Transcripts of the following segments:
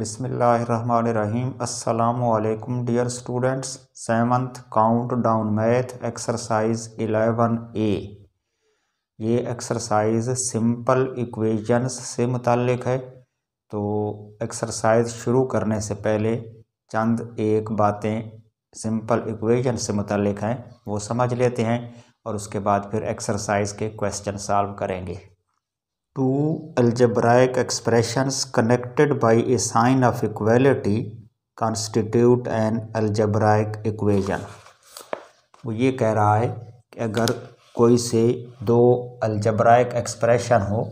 बिसमीम अल्लाम dear students seventh count down math exercise eleven a ये एक्सरसाइज सिंपल इक्वेशंस से मुतक़ है तो एक्सरसाइज शुरू करने से पहले चंद एक बातें सिंपल इक्वेशन से मुतलक हैं वो समझ लेते हैं और उसके बाद फिर एक्सरसाइज के क्वेश्चन सॉल्व करेंगे Two algebraic expressions connected by a sign of equality constitute an algebraic equation. वो ये कह रहा है कि अगर कोई से दो अल्जब्राइक एक्सप्रेशन हो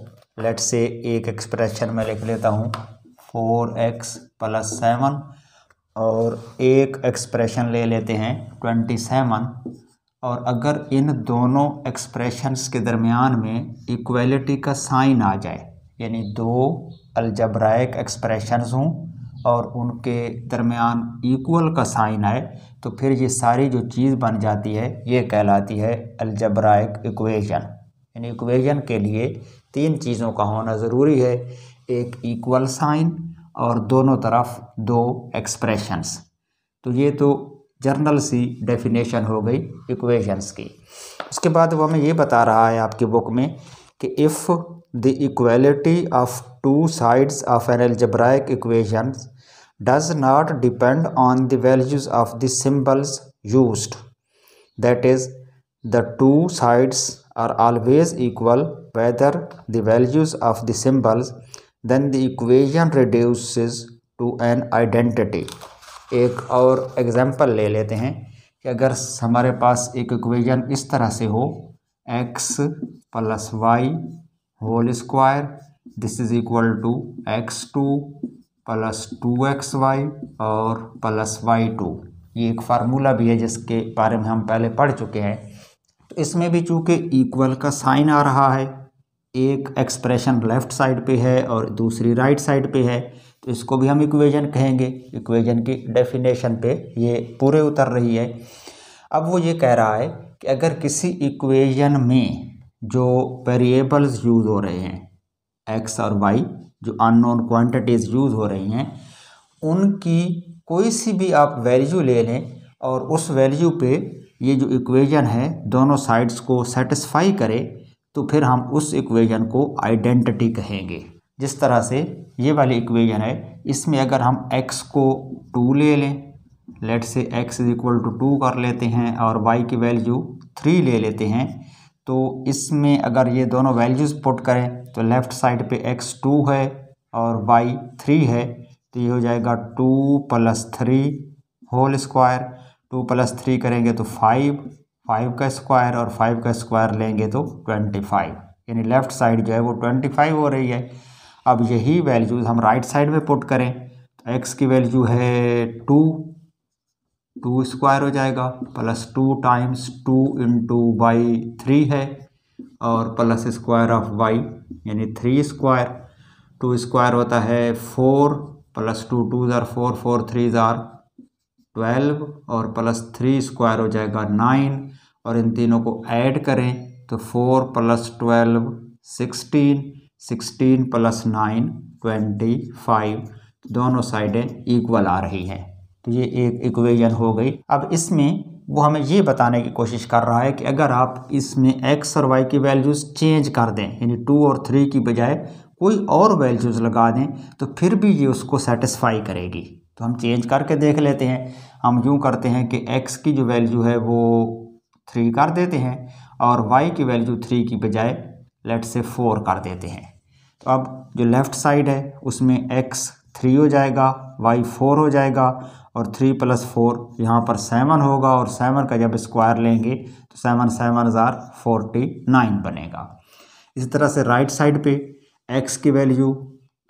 लेट से एक एक्सप्रेशन में लिख लेता हूँ फोर एक्स प्लस सेवन और एक एक्सप्रेशन ले लेते हैं ट्वेंटी सेवन और अगर इन दोनों एक्सप्रेशंस के दरमियान में इक्वलिटी का साइन आ जाए यानी दो अलजब्राइक एक्सप्रेशंस हों और उनके दरमियान इक्वल का साइन आए तो फिर ये सारी जो चीज़ बन जाती है ये कहलाती है अलजब्राइक इक्वेशन यानी इक्वेशन के लिए तीन चीज़ों का होना ज़रूरी है एक इक्वल साइन और दोनों तरफ दो एक्सप्रेशंस तो ये तो जर्नल सी डेफिनेशन हो गई इक्वेशंस की उसके बाद वो हमें ये बता रहा है आपकी बुक में कि if the equality of two sides of an algebraic equation does not depend on the values of the symbols used that is the two sides are always equal whether the values of the symbols then the equation reduce to an identity एक और example ले लेते हैं कि अगर हमारे पास एक equation इस तरह से हो x plus y whole square this is equal to x two plus two x y और प्लस वाई टू ये एक फार्मूला भी है जिसके बारे में हम पहले पढ़ चुके हैं तो इसमें भी चूँकि इक्वल का साइन आ रहा है एक एक्सप्रेशन लेफ़्ट साइड पे है और दूसरी राइट right साइड पे है तो इसको भी हम इक्वेजन कहेंगे इक्वेजन की डेफिनेशन पे ये पूरे उतर रही है अब वो ये कह रहा है कि अगर किसी इक्वेजन में जो वेरिएबल्स यूज़ हो रहे हैं एक्स और वाई जो अननोन क्वांटिटीज़ यूज़ हो रही हैं उनकी कोई सी भी आप वैल्यू ले लें और उस वैल्यू पे ये जो इक्वेजन है दोनों साइड्स को सेटिस्फाई करे तो फिर हम उस इक्वेजन को आइडेंटिटी कहेंगे जिस तरह से ये वाली इक्वेशन है इसमें अगर हम x को टू ले लें let say x is equal to two कर लेते हैं और y की वैल्यू थ्री ले लेते हैं तो इसमें अगर ये दोनों वैल्यूज़ पुट करें तो लेफ़्ट साइड पे x टू है और y थ्री है तो ये हो जाएगा two plus three whole square two plus three करेंगे तो फाइव फाइव का स्क्वायर और फाइव का स्क्वायर लेंगे तो ट्वेंटी फाइव यानी लेफ़्ट साइड जो है वो ट्वेंटी फाइव हो रही है अब यही वैल्यूज हम राइट साइड में पुट करें तो एक्स की वैल्यू है टू टू स्क्वायर हो जाएगा plus two times two into by three है और प्लस स्क्वायर ऑफ वाई यानी थ्री स्क्वायर टू स्क्वायर होता है फोर प्लस टू टू ज़ार फोर फोर थ्री ज़ार ट्वेल्व और प्लस थ्री स्क्वायर हो जाएगा नाइन और इन तीनों को ऐड करें तो four plus twelve sixteen sixteen plus nine twenty five दोनों साइडें इक्वल आ रही हैं तो ये एक इक्वेशन हो गई अब इसमें वो हमें ये बताने की कोशिश कर रहा है कि अगर आप इसमें एक्स और वाई की वैल्यूज़ चेंज कर दें यानी टू और थ्री की बजाय कोई और वैल्यूज़ लगा दें तो फिर भी ये उसको सेटिस्फाई करेगी तो हम चेंज करके देख लेते हैं हम यूँ करते हैं कि एक्स की जो वैल्यू है वो थ्री कर देते हैं और वाई की वैल्यू थ्री की बजाय लेट से फोर कर देते हैं तो अब जो लेफ़्ट साइड है उसमें एक्स थ्री हो जाएगा वाई फोर हो जाएगा और थ्री प्लस फोर यहाँ पर सेवन होगा और सेवन का जब स्क्वायर लेंगे तो सेवन सेवन हज़ार फोर्टी नाइन बनेगा इसी तरह से राइट साइड पे एक्स की वैल्यू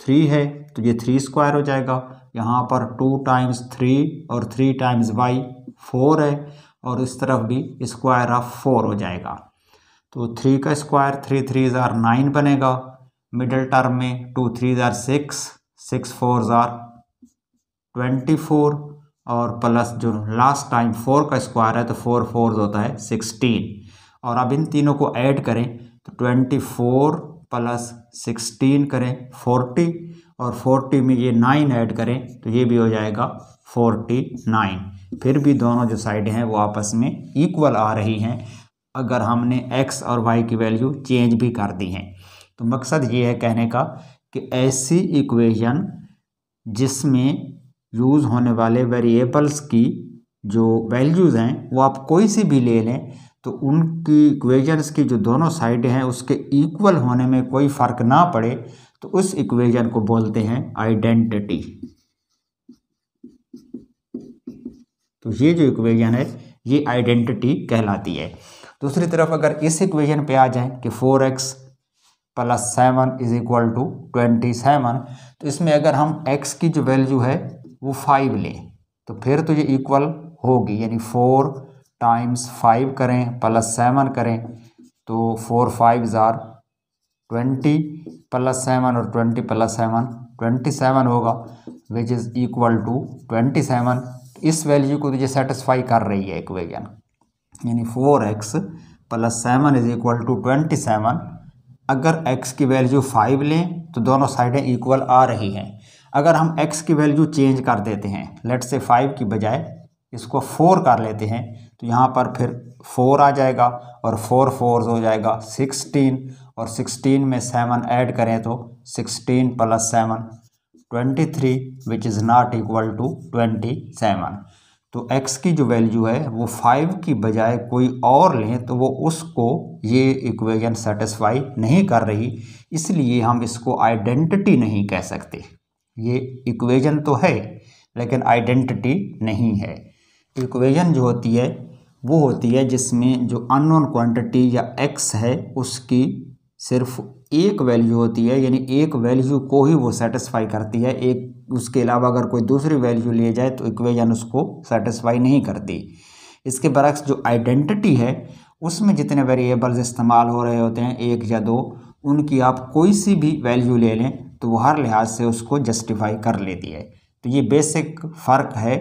थ्री है तो ये थ्री स्क्वायर हो जाएगा यहाँ पर टू टाइम्स थ्री और थ्री टाइम्स वाई फोर है और इस तरफ भी स्क्वायर ऑफ फोर हो जाएगा तो थ्री का स्क्वायर थ्री थ्री हज़ार नाइन बनेगा मिडल टर्म में टू थ्री ज़ार सिक्स सिक्स फोर ज़ार ट्वेंटी फोर और प्लस जो लास्ट टाइम फोर का स्क्वायर है तो फोर फोर होता है सिक्सटीन और अब इन तीनों को ऐड करें तो ट्वेंटी फोर प्लस सिक्सटीन करें फोर्टी और फोर्टी में ये नाइन ऐड करें तो ये भी हो जाएगा फोर्टी नाइन फिर भी दोनों जो साइड हैं वो आपस में इक्वल आ रही हैं अगर हमने एक्स और वाई की वैल्यू चेंज भी कर दी हैं तो मकसद ये है कहने का कि ऐसी इक्वेशन जिसमें यूज़ होने वाले वेरिएबल्स की जो वैल्यूज़ हैं वो आप कोई सी भी ले लें तो उनकी इक्वेशंस की जो दोनों साइड हैं उसके इक्वल होने में कोई फ़र्क ना पड़े तो उस इक्वेशन को बोलते हैं आइडेंटिटी तो ये जो इक्वेशन है ये आइडेंटिटी कहलाती है दूसरी तरफ अगर इस इक्वेशन पे आ जाएं कि four x plus seven is equal to twenty seven तो इसमें अगर हम एक्स की जो वैल्यू है वो फाइव लें तो फिर तो ये इक्वल होगी यानी फोर टाइम्स फाइव करें प्लस सेवन करें तो फोर फाइव ज़ार ट्वेंटी प्लस सेवन और twenty plus seven twenty seven होगा which is equal to twenty seven तो इस वैल्यू को तो ये सेटिस्फाई कर रही है इक्वेजन यानी four x plus seven is equal to twenty seven अगर x की वैल्यू फाइव लें तो दोनों साइडें इक्वल आ रही हैं अगर हम x की वैल्यू चेंज कर देते हैं लेट से फाइव की बजाय इसको फोर कर लेते हैं तो यहाँ पर फिर फोर आ जाएगा और फोर फोर हो जाएगा सिक्सटीन और सिक्सटीन में सेवन ऐड करें तो sixteen plus seven twenty three which is not equal to twenty seven तो x की जो वैल्यू है वो फाइव की बजाय कोई और लें तो वो उसको ये इक्वेशन सेटिस्फाई नहीं कर रही इसलिए हम इसको आइडेंटिटी नहीं कह सकते ये इक्वेशन तो है लेकिन आइडेंटिटी नहीं है इक्वेशन जो होती है वो होती है जिसमें जो अननोन क्वांटिटी या x है उसकी सिर्फ एक वैल्यू होती है यानी एक वैल्यू को ही वो सेटिस्फाई करती है एक उसके अलावा अगर कोई दूसरी वैल्यू लिए जाए तो इक्वेजन उसको सेटिस्फाई नहीं करती इसके बरक्स जो आइडेंटिटी है उसमें जितने वेरिएबल्स इस्तेमाल हो रहे होते हैं एक या दो उनकी आप कोई सी भी वैल्यू ले लें तो वो हर लिहाज से उसको जस्टिफाई कर लेती है तो ये बेसिक फ़र्क है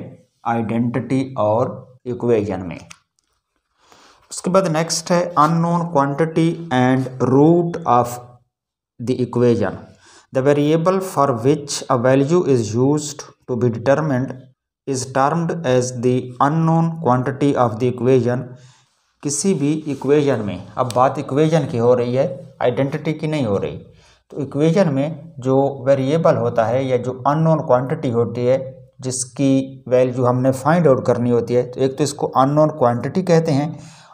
आइडेंटिटी और इक्वेजन में उसके बाद नेक्स्ट है unknown quantity and root of the equation The variable for which a value is used to be determined is termed as the unknown quantity of the equation. किसी भी equation में अब बात इक्वेजन की हो रही है आइडेंटिटी की नहीं हो रही तो इक्वेजन में जो वेरिएबल होता है या जो अननोन क्वांटिटी होती है जिसकी वैल्यू हमने फाइंड आउट करनी होती है तो एक तो इसको अननोन क्वांटिटी कहते हैं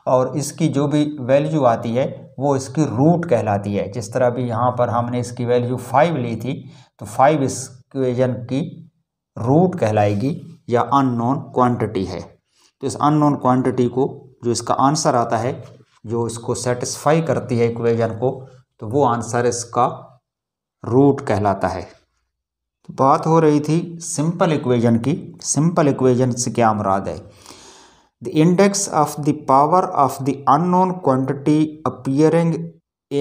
और इसकी जो भी वैल्यू आती है वो इसकी रूट कहलाती है जिस तरह भी यहाँ पर हमने इसकी वैल्यू फाइव ली थी तो फाइव इस क्वेजन की रूट कहलाएगी या अननोन क्वांटिटी है तो इस अननोन क्वांटिटी को जो इसका आंसर आता है जो इसको सेटिस्फाई करती है इक्वेजन को तो वो आंसर इसका रूट कहलाता है तो बात हो रही थी सिंपल इक्वेजन की सिंपल इक्वेजन से क्या मुराद है the index of the power of the unknown quantity appearing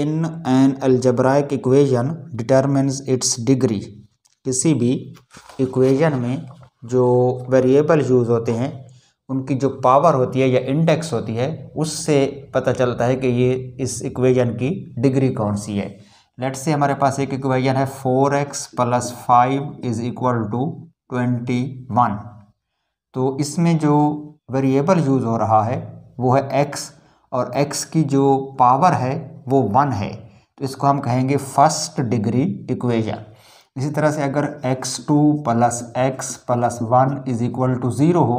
in an algebraic equation determines its degree किसी भी इक्वेजन में जो वेरिएबल यूज़ होते हैं उनकी जो पावर होती है या इंडेक्स होती है उससे पता चलता है कि ये इस इक्वेजन की डिग्री कौन सी है लेट से हमारे पास एक इक्वेजन है four x plus five is equal to twenty one तो इसमें जो वेरिएबल यूज़ हो रहा है वो है एक्स और एक्स की जो पावर है वो वन है तो इसको हम कहेंगे फर्स्ट डिग्री इक्वेशन इसी तरह से अगर x two plus x plus one is equal to zero हो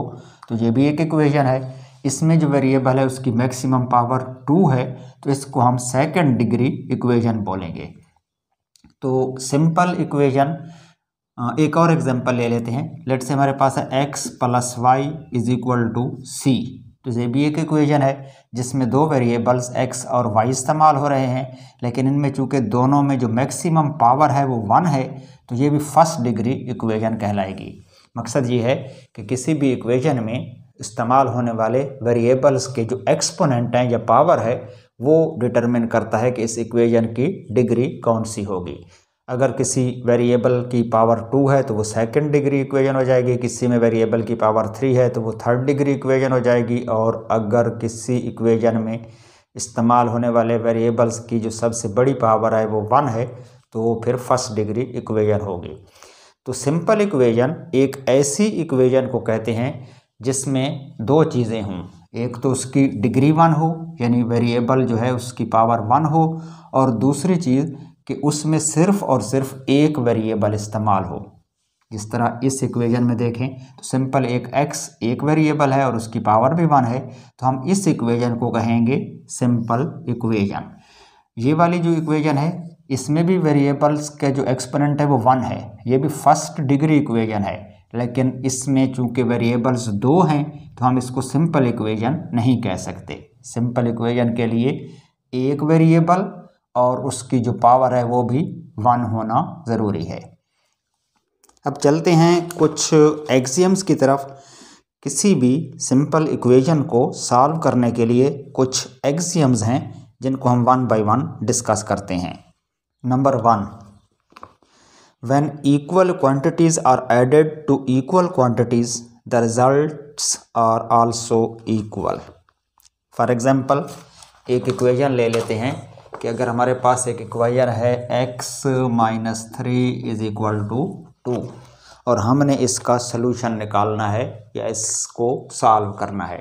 तो ये भी एक इक्वेशन है इसमें जो वेरिएबल है उसकी मैक्सिमम पावर टू है तो इसको हम सेकंड डिग्री इक्वेशन बोलेंगे तो सिंपल इक्वेशन हाँ, एक और एग्जांपल ले लेते हैं लेट से हमारे पास है x plus y is equal to c तो ये भी एक इक्वेशन है जिसमें दो वेरिएबल्स एक्स और वाई इस्तेमाल हो रहे हैं लेकिन इनमें चूँकि दोनों में जो मैक्सिमम पावर है वो वन है तो ये भी फर्स्ट डिग्री इक्वेशन कहलाएगी मकसद ये है कि किसी भी इक्वेशन में इस्तेमाल होने वाले वेरिएबल्स के जो एक्सपोनेंट हैं या पावर है वो डिटरमिन करता है कि इस इक्वेशन की डिग्री कौन सी होगी अगर किसी वेरिएबल की पावर टू है तो वो सेकंड डिग्री इक्वेशन हो जाएगी किसी में वेरिएबल की पावर थ्री है तो वो थर्ड डिग्री इक्वेशन हो जाएगी और अगर किसी इक्वेशन में इस्तेमाल होने वाले वेरिएबल्स की जो सबसे बड़ी पावर है वो वन है तो वो फिर फर्स्ट डिग्री इक्वेशन होगी तो सिंपल इक्वेशन एक ऐसी इक्वेशन को कहते हैं जिसमें दो चीज़ें हों एक तो उसकी डिग्री वन हो यानी वेरिएबल जो है उसकी पावर वन हो और दूसरी चीज़ कि उसमें सिर्फ और सिर्फ एक वेरिएबल इस्तेमाल हो जिस तरह इस इक्वेशन में देखें तो सिंपल एक एक्स एक वेरिएबल है और उसकी पावर भी वन है तो हम इस इक्वेशन को कहेंगे सिंपल इक्वेशन ये वाली जो इक्वेशन है इसमें भी वेरिएबल्स के जो एक्सपोनेंट है वो वन है ये भी फर्स्ट डिग्री इक्वेशन है लेकिन इसमें चूंकि वेरिएबल्स दो हैं तो हम इसको सिंपल इक्वेशन नहीं कह सकते सिंपल इक्वेशन के लिए एक वेरिएबल और उसकी जो पावर है वो भी वन होना ज़रूरी है अब चलते हैं कुछ एक्सियम्स की तरफ किसी भी सिंपल इक्वेशन को सॉल्व करने के लिए कुछ एक्सियम्स हैं जिनको हम वन बाय वन डिस्कस करते हैं number one when equal quantities are added to equal quantities the results are also equal for example एक इक्वेशन ले लेते हैं कि अगर हमारे पास एक इक्वायर है x minus three is equal to two और हमने इसका सोल्यूशन निकालना है या इसको सॉल्व करना है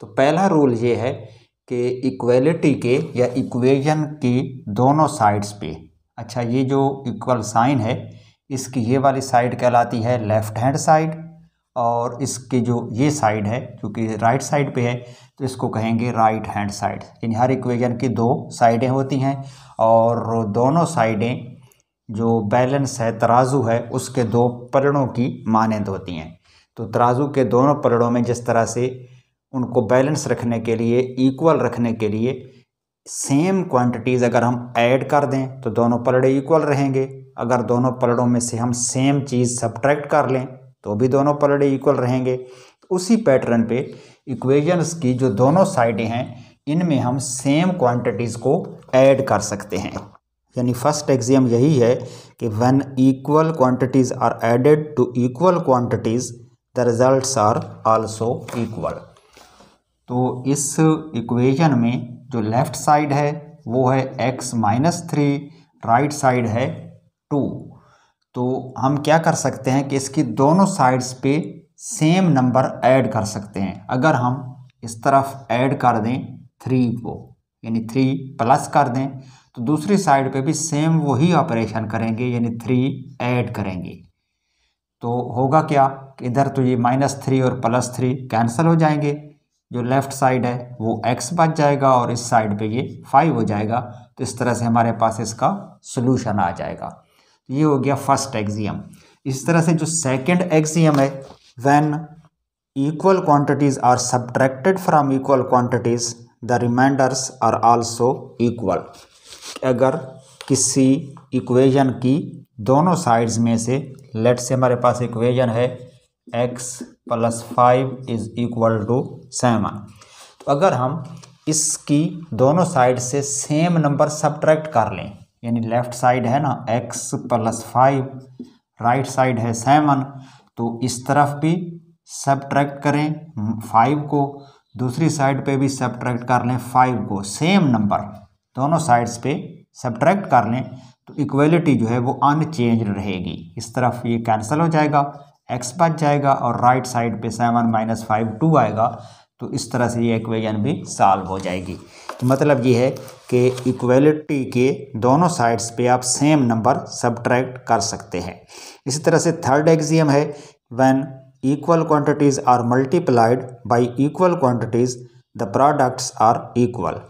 तो पहला रूल ये है कि इक्वेलिटी के या इक्वेशन के दोनों साइड्स पे अच्छा ये जो इक्वल साइन है इसकी ये वाली साइड कहलाती है लेफ़्ट हैंड साइड और इसके जो ये साइड है क्योंकि राइट साइड पे है तो इसको कहेंगे राइट हैंड साइड यानी हर इक्वेजन की दो साइडें होती हैं और दोनों साइडें जो बैलेंस है तराजू है उसके दो पलड़ों की मानंद होती हैं तो तराजू के दोनों पलड़ों में जिस तरह से उनको बैलेंस रखने के लिए इक्वल रखने के लिए सेम क्वांटिटीज़ अगर हम ऐड कर दें तो दोनों पलड़े इक्वल रहेंगे अगर दोनों पलड़ों में से हम सेम चीज़ सब्ट्रैक्ट कर लें तो भी दोनों पलड़े इक्वल रहेंगे तो उसी पैटर्न पे इक्वेशंस की जो दोनों साइडें हैं इनमें हम सेम क्वांटिटीज़ को ऐड कर सकते हैं यानी फर्स्ट एग्जाम यही है कि when equal quantities are added to equal quantities the results are also equal तो इस इक्वेशन में जो लेफ़्ट साइड है वो है x minus three right side है टू तो हम क्या कर सकते हैं कि इसकी दोनों साइड्स पे सेम नंबर ऐड कर सकते हैं अगर हम इस तरफ ऐड कर दें थ्री को यानी थ्री प्लस कर दें तो दूसरी साइड पे भी सेम वही ऑपरेशन करेंगे यानी थ्री ऐड करेंगे तो होगा क्या इधर तो ये माइनस थ्री और प्लस थ्री कैंसिल हो जाएंगे जो लेफ़्ट साइड है वो एक्स बच जाएगा और इस साइड पे ये फाइव हो जाएगा तो इस तरह से हमारे पास इसका सोल्यूशन आ जाएगा ये हो गया फर्स्ट एक्सियम इस तरह से जो सेकंड एक्सियम है when equal quantities are subtracted from equal quantities the remainders are also equal अगर किसी इक्वेशन की दोनों साइड्स में से लेट से हमारे पास इक्वेजन है x plus five is equal to seven तो अगर हम इसकी दोनों साइड से सेम नंबर सब्ट्रैक्ट कर लें यानी लेफ्ट साइड है ना x plus five right side है सेवन तो इस तरफ भी सब करें फाइव को दूसरी साइड पे भी सब कर लें फाइव को सेम नंबर दोनों साइड्स पे सब कर लें तो इक्वलिटी जो है वो अनचेंज रहेगी इस तरफ ये कैंसिल हो जाएगा एक्स बच जाएगा और राइट साइड पे सेवन माइनस फाइव टू आएगा तो इस तरह से ये इक्वेजन भी सॉल्व हो जाएगी तो मतलब ये है कि इक्वलिटी के दोनों साइड्स पे आप सेम नंबर सब्ट्रैक्ट कर सकते हैं इसी तरह से थर्ड एग्जियम है when equal quantities are multiplied by equal quantities the products are equal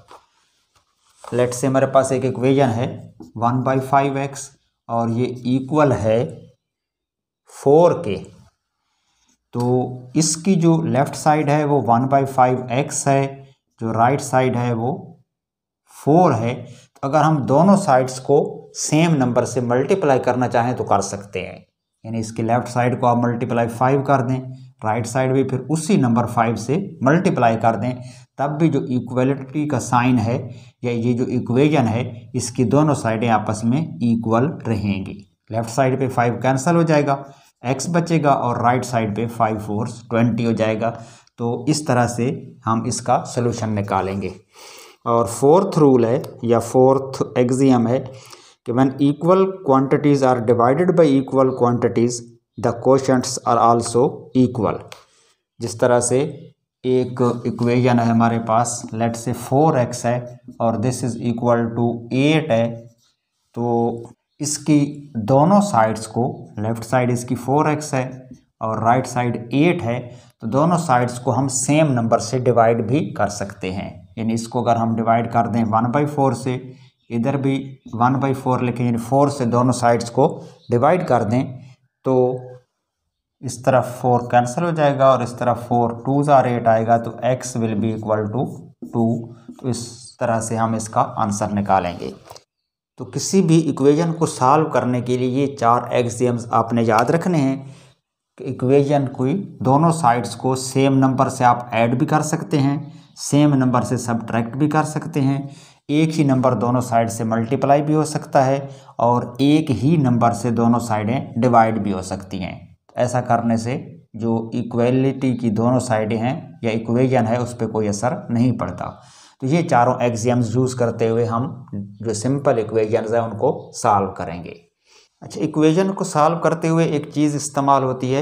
let's say हमारे पास एक इक्वेजन है वन बाई फाइव एक्स और ये इक्वल है फोर के तो इसकी जो लेफ्ट साइड है वो वन बाई फाइव एक्स है जो राइट साइड है वो फोर है तो अगर हम दोनों साइड्स को सेम नंबर से मल्टीप्लाई करना चाहें तो कर सकते हैं यानी इसकी लेफ्ट साइड को आप मल्टीप्लाई फाइव कर दें राइट साइड भी फिर उसी नंबर फाइव से मल्टीप्लाई कर दें तब भी जो इक्वलिटी का साइन है या ये जो इक्वेजन है इसकी दोनों साइडें आपस में इक्वल रहेंगी लेफ्ट साइड पे फाइव कैंसिल हो जाएगा एक्स बचेगा और राइट साइड पे फाइव फोर्स ट्वेंटी हो जाएगा तो इस तरह से हम इसका सलूशन निकालेंगे और फोर्थ रूल है या फोर्थ एग्जियम है कि when equal quantities are divided by equal quantities the quotients are also equal जिस तरह से एक इक्वेशन है हमारे पास लेट से फोर एक्स है और this is equal to eight है तो इसकी दोनों साइड्स को लेफ़्ट साइड इसकी फोर एक्स है और राइट साइड एट है तो दोनों साइड्स को हम सेम नंबर से डिवाइड भी कर सकते हैं यानी इसको अगर हम डिवाइड कर दें वन बाई फोर से इधर भी वन बाई फोर लिखें यानी फोर से दोनों साइड्स को डिवाइड कर दें तो इस तरफ फोर कैंसिल हो जाएगा और इस तरफ फोर टू ज़ार एट आएगा तो x will be equal to two तो इस तरह से हम इसका आंसर निकालेंगे तो किसी भी इक्वेशन को सॉल्व करने के लिए ये चार एक्सियम्स आपने याद रखने हैं इक्वेजन कोई दोनों साइड्स को सेम नंबर से आप ऐड भी कर सकते हैं सेम नंबर से सब्ट्रैक्ट भी कर सकते हैं एक ही नंबर दोनों साइड से मल्टीप्लाई भी हो सकता है और एक ही नंबर से दोनों साइडें डिवाइड भी हो सकती हैं ऐसा करने से जो इक्वलिटी की दोनों साइडें हैं या इक्वेजन है उस पर कोई असर नहीं पड़ता तो ये चारों एग्जाम्स यूज़ करते हुए हम जो सिंपल इक्वेजन्स हैं उनको सॉल्व करेंगे अच्छा इक्वेशन को सॉल्व करते हुए एक चीज़ इस्तेमाल होती है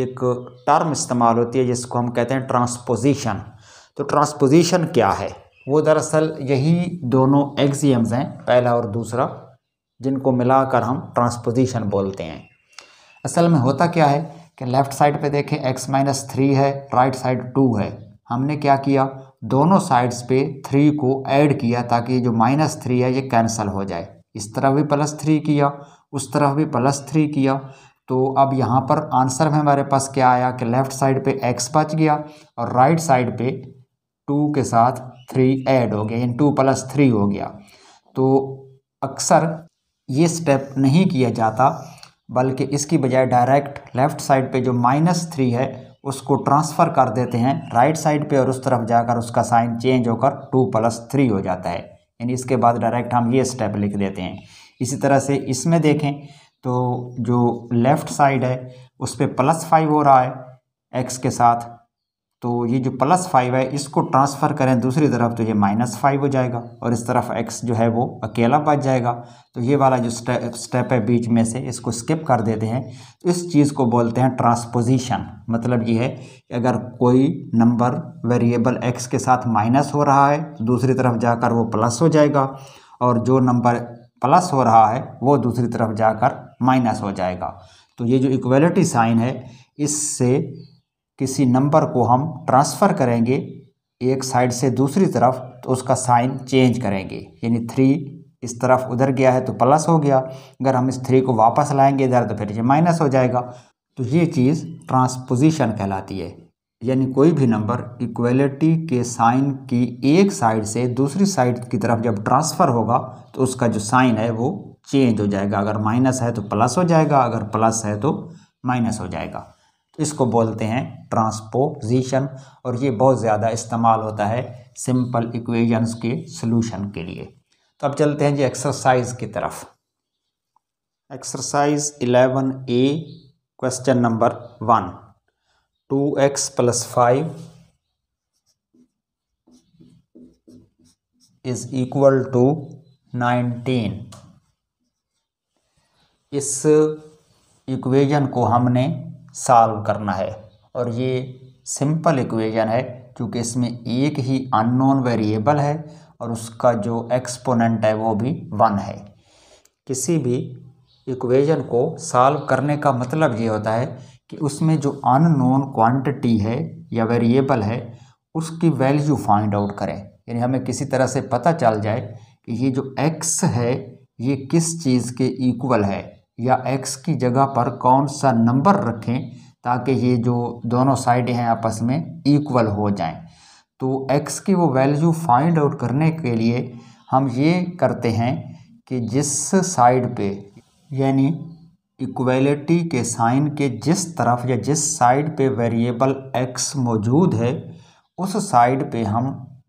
एक टर्म इस्तेमाल होती है जिसको हम कहते हैं ट्रांसपोजिशन तो ट्रांसपोजिशन क्या है वो दरअसल यही दोनों एग्जियम्स हैं पहला और दूसरा जिनको मिलाकर हम ट्रांसपोजिशन बोलते हैं असल में होता क्या है कि लेफ़्ट साइड पे देखें x माइनस थ्री है राइट साइड टू है हमने क्या किया दोनों साइड्स पे थ्री को ऐड किया ताकि जो माइनस थ्री है ये कैंसिल हो जाए इस तरह भी प्लस थ्री किया उस तरफ भी प्लस थ्री किया तो अब यहाँ पर आंसर में हमारे पास क्या आया कि लेफ़्ट साइड पे एक्स बच गया और राइट साइड पे टू के साथ थ्री ऐड हो गया इन टू प्लस थ्री हो गया तो अक्सर ये स्टेप नहीं किया जाता बल्कि इसकी बजाय डायरेक्ट लेफ़्ट साइड पे जो माइनस थ्री है उसको ट्रांसफ़र कर देते हैं राइट साइड पे और उस तरफ जाकर उसका साइन चेंज होकर टू प्लस थ्री हो जाता है यानी इसके बाद डायरेक्ट हम ये स्टेप लिख देते हैं इसी तरह से इसमें देखें तो जो लेफ़्ट साइड है उस पर प्लस फाइव हो रहा है एक्स के साथ तो ये जो प्लस फाइव है इसको ट्रांसफ़र करें दूसरी तरफ तो ये माइनस फाइव हो जाएगा और इस तरफ एक्स जो है वो अकेला बच जाएगा तो ये वाला जो स्टेप स्टेप है बीच में से इसको स्किप कर देते हैं तो इस चीज़ को बोलते हैं ट्रांसपोजिशन मतलब ये है कि अगर कोई नंबर वेरिएबल एक्स के साथ माइनस हो रहा है तो दूसरी तरफ जाकर वो प्लस हो जाएगा और जो नंबर प्लस हो रहा है वो दूसरी तरफ जाकर माइनस हो जाएगा तो ये जो इक्वलिटी साइन है इससे किसी नंबर को हम ट्रांसफ़र करेंगे एक साइड से दूसरी तरफ तो उसका साइन चेंज करेंगे यानी थ्री इस तरफ उधर गया है तो प्लस हो गया अगर हम इस थ्री को वापस लाएंगे इधर तो फिर ये माइनस हो जाएगा तो ये चीज़ ट्रांसपोजिशन कहलाती है यानी कोई भी नंबर इक्वलिटी के साइन की एक साइड से दूसरी साइड की तरफ जब ट्रांसफ़र होगा तो उसका जो साइन है वो चेंज हो जाएगा अगर माइनस है तो प्लस हो जाएगा अगर प्लस है तो माइनस हो जाएगा तो इसको बोलते हैं ट्रांसपोजिशन और ये बहुत ज़्यादा इस्तेमाल होता है सिंपल इक्वेशंस के सोल्यूशन के लिए तो अब चलते हैं जी एक्सरसाइज की तरफ exercise eleven A question number one two x plus five is equal to nineteen इस इक्वेशन को हमने सॉल्व करना है और ये सिंपल इक्वेशन है क्योंकि इसमें एक ही अननोन वेरिएबल है और उसका जो एक्सपोनेंट है वो भी वन है किसी भी इक्वेशन को सॉल्व करने का मतलब ये होता है कि उसमें जो अननोन क्वांटिटी है या वेरिएबल है उसकी वैल्यू फाइंड आउट करें यानी हमें किसी तरह से पता चल जाए कि ये जो एक्स है ये किस चीज़ के इक्वल है या एक्स की जगह पर कौन सा नंबर रखें ताकि ये जो दोनों साइड हैं आपस में इक्वल हो जाएं तो एक्स की वो वैल्यू फाइंड आउट करने के लिए हम ये करते हैं कि जिस साइड पे यानी इक्वलिटी के साइन के जिस तरफ या जिस साइड पे वेरिएबल एक्स मौजूद है उस साइड पे हम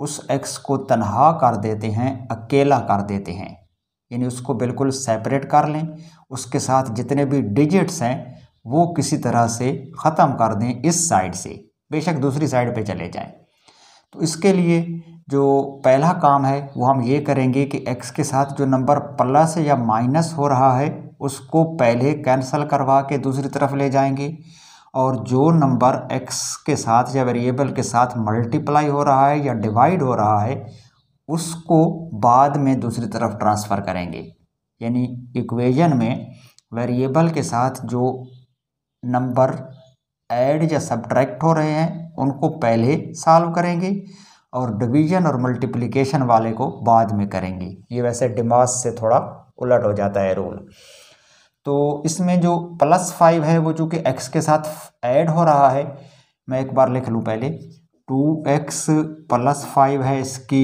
उस एक्स को तनहा कर देते हैं अकेला कर देते हैं यानी उसको बिल्कुल सेपरेट कर लें उसके साथ जितने भी डिजिट्स हैं वो किसी तरह से ख़त्म कर दें इस साइड से बेशक दूसरी साइड पे चले जाएं तो इसके लिए जो पहला काम है वो हम ये करेंगे कि एक्स के साथ जो नंबर प्लस या माइनस हो रहा है उसको पहले कैंसिल करवा के दूसरी तरफ ले जाएंगे और जो नंबर एक्स के साथ या वेरिएबल के साथ मल्टीप्लाई हो रहा है या डिवाइड हो रहा है उसको बाद में दूसरी तरफ ट्रांसफ़र करेंगे यानी इक्वेजन में वेरिएबल के साथ जो नंबर ऐड या सब्ट्रैक्ट हो रहे हैं उनको पहले सॉल्व करेंगे और डिवीजन और मल्टीप्लिकेशन वाले को बाद में करेंगे ये वैसे डिमास से थोड़ा उलट हो जाता है रूल तो इसमें जो प्लस फाइव है वो चूँकि एक्स के साथ ऐड हो रहा है मैं एक बार लिख लूँ पहले टू एक्स प्लस फाइव है इसकी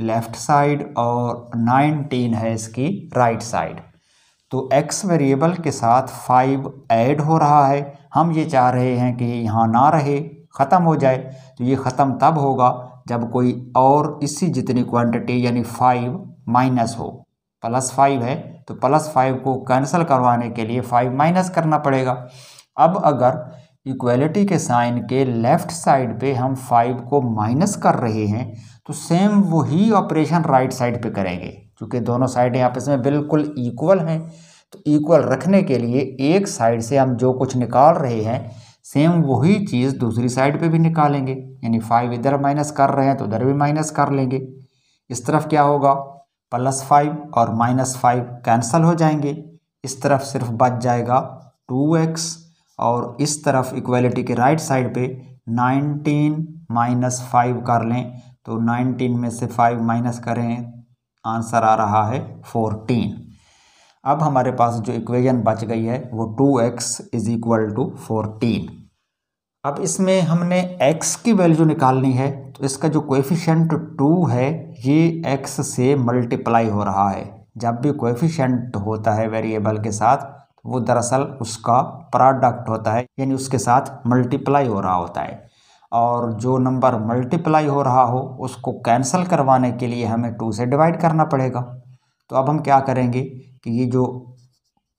लेफ़्ट साइड और नाइनटीन है इसकी राइट साइड तो एक्स वेरिएबल के साथ फाइव ऐड हो रहा है हम ये चाह रहे हैं कि यहाँ ना रहे ख़त्म हो जाए तो ये ख़त्म तब होगा जब कोई और इसी जितनी क्वांटिटी यानी फाइव माइनस हो प्लस फाइव है तो प्लस फाइव को कैंसिल करवाने के लिए फाइव माइनस करना पड़ेगा अब अगर इक्वलिटी के साइन के लेफ़्ट साइड पे हम फाइव को माइनस कर रहे हैं तो सेम वही ऑपरेशन राइट साइड पे करेंगे क्योंकि दोनों साइडें आपस में बिल्कुल इक्वल हैं तो इक्वल रखने के लिए एक साइड से हम जो कुछ निकाल रहे हैं सेम वही चीज़ दूसरी साइड पे भी निकालेंगे यानी फाइव इधर माइनस कर रहे हैं तो उधर भी माइनस कर लेंगे इस तरफ क्या होगा प्लस फाइव और माइनस फाइव कैंसल हो जाएंगे इस तरफ सिर्फ बच जाएगा टू एक्स और इस तरफ इक्वलिटी के राइट साइड पे नाइनटीन माइनस फाइव कर लें तो नाइनटीन में से फाइव माइनस करें आंसर आ रहा है फोरटीन अब हमारे पास जो इक्वेशन बच गई है वो two x is equal to fourteen अब इसमें हमने एक्स की वैल्यू निकालनी है तो इसका जो कोएफिशिएंट टू है ये एक्स से मल्टीप्लाई हो रहा है जब भी कोएफिशिएंट होता है वेरिएबल के साथ वो दरअसल उसका प्रोडक्ट होता है यानी उसके साथ मल्टीप्लाई हो रहा होता है और जो नंबर मल्टीप्लाई हो रहा हो उसको कैंसिल करवाने के लिए हमें टू से डिवाइड करना पड़ेगा तो अब हम क्या करेंगे कि ये जो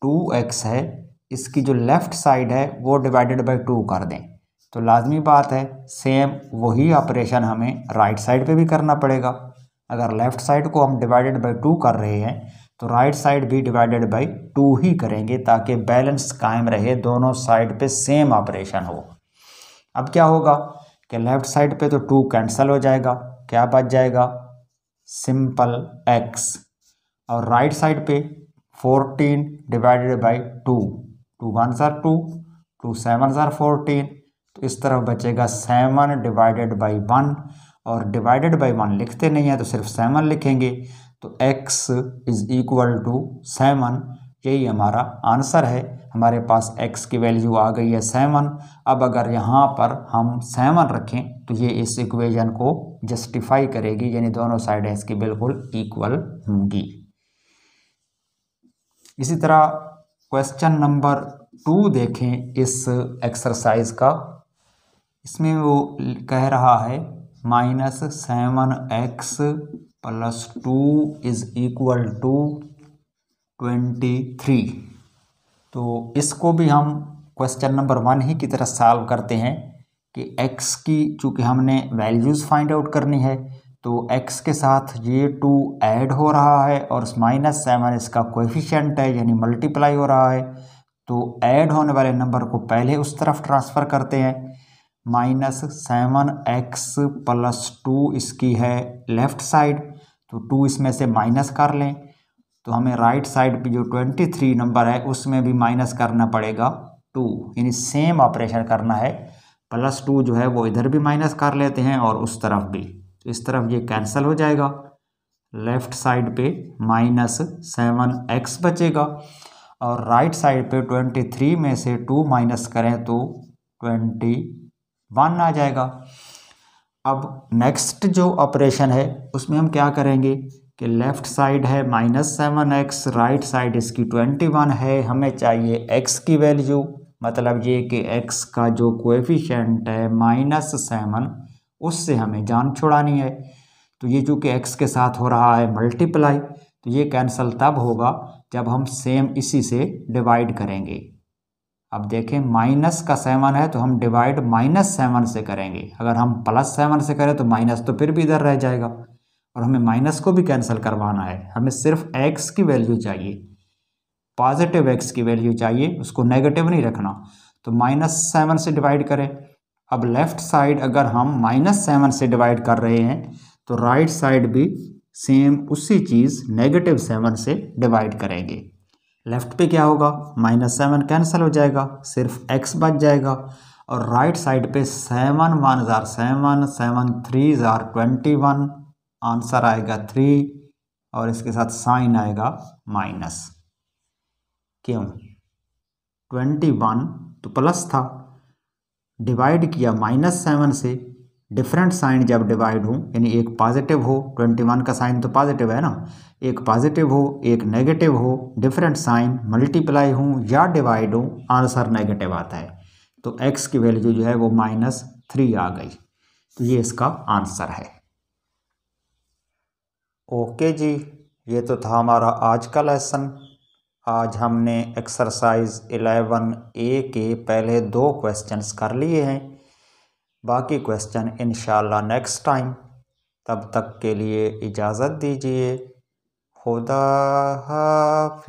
टू एक्स है इसकी जो लेफ़्ट साइड है वो डिवाइडेड बाई टू कर दें तो लाजमी बात है सेम वही ऑपरेशन हमें राइट साइड पे भी करना पड़ेगा अगर लेफ़्ट साइड को हम डिवाइडेड बाई टू कर रहे हैं तो राइट साइड भी डिवाइडेड बाई टू ही करेंगे ताकि बैलेंस कायम रहे दोनों साइड पे सेम ऑपरेशन हो अब क्या होगा कि लेफ़्ट साइड पे तो टू कैंसिल हो जाएगा क्या बच जाएगा सिंपल एक्स और राइट साइड पे fourteen divided by two two one ज़ार टू टू सेवन ज़ार फोर्टीन तो इस तरफ बचेगा सेवन डिवाइडेड बाई वन और डिवाइडेड बाई वन लिखते नहीं है तो सिर्फ सेवन लिखेंगे तो x is equal to seven यही हमारा आंसर है हमारे पास एक्स की वैल्यू आ गई है सेवन अब अगर यहाँ पर हम सेवन रखें तो ये इस इक्वेशन को जस्टिफाई करेगी यानी दोनों साइड इसकी बिल्कुल इक्वल होंगी इसी तरह क्वेश्चन नंबर टू देखें इस एक्सरसाइज का इसमें वो कह रहा है minus seven x plus two is equal to twenty three तो इसको भी हम क्वेश्चन नंबर वन ही की तरह सॉल्व करते हैं कि x की चूँकि हमने वैल्यूज़ फाइंड आउट करनी है तो x के साथ ये टू ऐड हो रहा है और माइनस सेवन इसका कोएफिशिएंट है यानी मल्टीप्लाई हो रहा है तो ऐड होने वाले नंबर को पहले उस तरफ ट्रांसफ़र करते हैं minus seven x plus two इसकी है लेफ्ट साइड तो टू इसमें से माइनस कर लें तो हमें राइट साइड पे जो ट्वेंटी थ्री नंबर है उसमें भी माइनस करना पड़ेगा टू यानी सेम ऑपरेशन करना है प्लस टू जो है वो इधर भी माइनस कर लेते हैं और उस तरफ भी तो इस तरफ ये कैंसिल हो जाएगा लेफ़्ट साइड पे माइनस सेवन एक्स बचेगा और राइट साइड पे ट्वेंटी थ्री में से टू माइनस करें तो ट्वेंटी वन आ जाएगा अब नेक्स्ट जो ऑपरेशन है उसमें हम क्या करेंगे कि लेफ़्ट साइड है minus seven x right side इसकी ट्वेंटी वन है हमें चाहिए एक्स की वैल्यू मतलब ये कि एक्स का जो कोएफिशिएंट है माइनस सेवन उससे हमें जान छुड़ानी है तो ये चूँकि एक्स के साथ हो रहा है मल्टीप्लाई तो ये कैंसिल तब होगा जब हम सेम इसी से डिवाइड करेंगे अब देखें माइनस का सेवन है तो हम डिवाइड माइनस सेवन से करेंगे अगर हम प्लस सेवन से करें तो माइनस तो फिर भी इधर रह जाएगा और हमें माइनस को भी कैंसिल करवाना है हमें सिर्फ एक्स की वैल्यू चाहिए पॉजिटिव एक्स की वैल्यू चाहिए उसको नेगेटिव नहीं रखना तो माइनस सेवन से डिवाइड करें अब लेफ़्ट साइड अगर हम माइनस सेवन से डिवाइड कर रहे हैं तो राइट right साइड भी सेम उसी चीज़ नेगेटिव सेवन से डिवाइड करेंगे लेफ्ट पे क्या होगा माइनस सेवन कैंसिल हो जाएगा सिर्फ एक्स बच जाएगा और राइट साइड पे सेवन वन ज़ार सेवन सेवन थ्री ज़ार ट्वेंटी वन आंसर आएगा थ्री और इसके साथ साइन आएगा माइनस क्यों ट्वेंटी वन तो प्लस था डिवाइड किया माइनस सेवन से डिफरेंट साइन जब डिवाइड हो यानी एक पॉजिटिव हो ट्वेंटी वन का साइन तो पॉजिटिव है ना एक पॉजिटिव हो एक नेगेटिव हो डिफरेंट साइन मल्टीप्लाई हो या डिवाइड हो आंसर नेगेटिव आता है तो एक्स की वैल्यू जो है वो माइनस थ्री आ गई तो ये इसका आंसर है ओके जी ये तो था हमारा आज का लेसन आज हमने एक्सरसाइज इलेवन ए के पहले दो क्वेश्चंस कर लिए हैं बाकी क्वेश्चन इन नेक्स्ट टाइम तब तक के लिए इजाज़त दीजिए खुदा हाफिज़